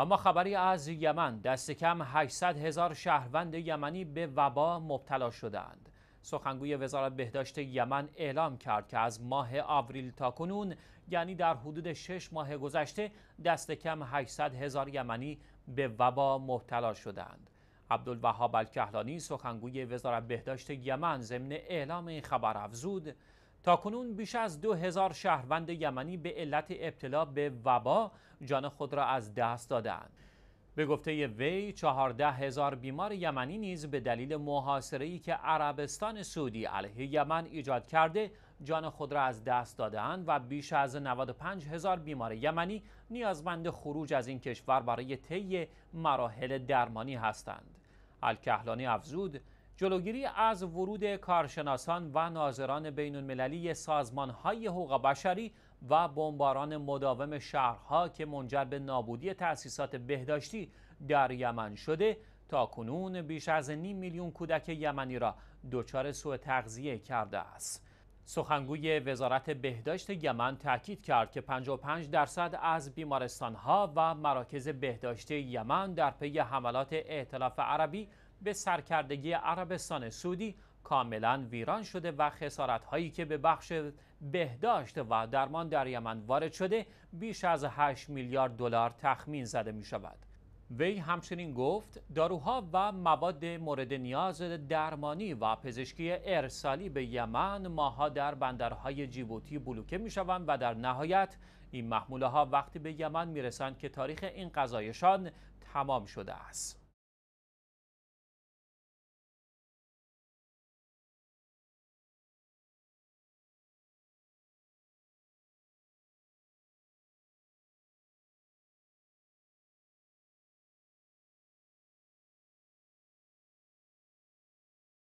اما خبری از یمن دست کم 800 هزار شهروند یمنی به وبا مبتلا شدند. سخنگوی وزارت بهداشت یمن اعلام کرد که از ماه آوریل تا کنون یعنی در حدود 6 ماه گذشته دست کم 800 هزار یمنی به وبا مبتلا شدند. عبدالوهاب الکهلانی سخنگوی وزارت بهداشت یمن ضمن اعلام این خبر افزود تاکنون بیش از دو هزار شهروند یمنی به علت ابتلا به وبا جان خود را از دست دادن. به گفته وی چهارده هزار بیمار یمنی نیز به دلیل محاصرهی که عربستان سعودی علیه یمن ایجاد کرده جان خود را از دست دادهاند و بیش از 95 هزار بیمار یمنی نیازمند خروج از این کشور برای طی مراحل درمانی هستند. الکهلانی افزود جلوگیری از ورود کارشناسان و ناظران بین المللی سازمان های حقوق بشری و بمباران مداوم شهرها که منجر به نابودی تأسیسات بهداشتی در یمن شده تا کنون بیش از نیم میلیون کودک یمنی را دچار سوء تغذیه کرده است. سخنگوی وزارت بهداشت یمن تاکید کرد که 55 درصد از بیمارستانها و مراکز بهداشتی یمن در پی حملات ائتلاف عربی به سرکردگی عربستان سعودی کاملا ویران شده و خسارت هایی که به بخش بهداشت و درمان در یمن وارد شده بیش از 8 میلیارد دلار تخمین زده می شود. وی همچنین گفت داروها و مواد مورد نیاز درمانی و پزشکی ارسالی به یمن ماها در بندرهای جیبوتی بلوکه می شوند و در نهایت این محموله ها وقتی به یمن می رسند که تاریخ این قضایشان تمام شده است.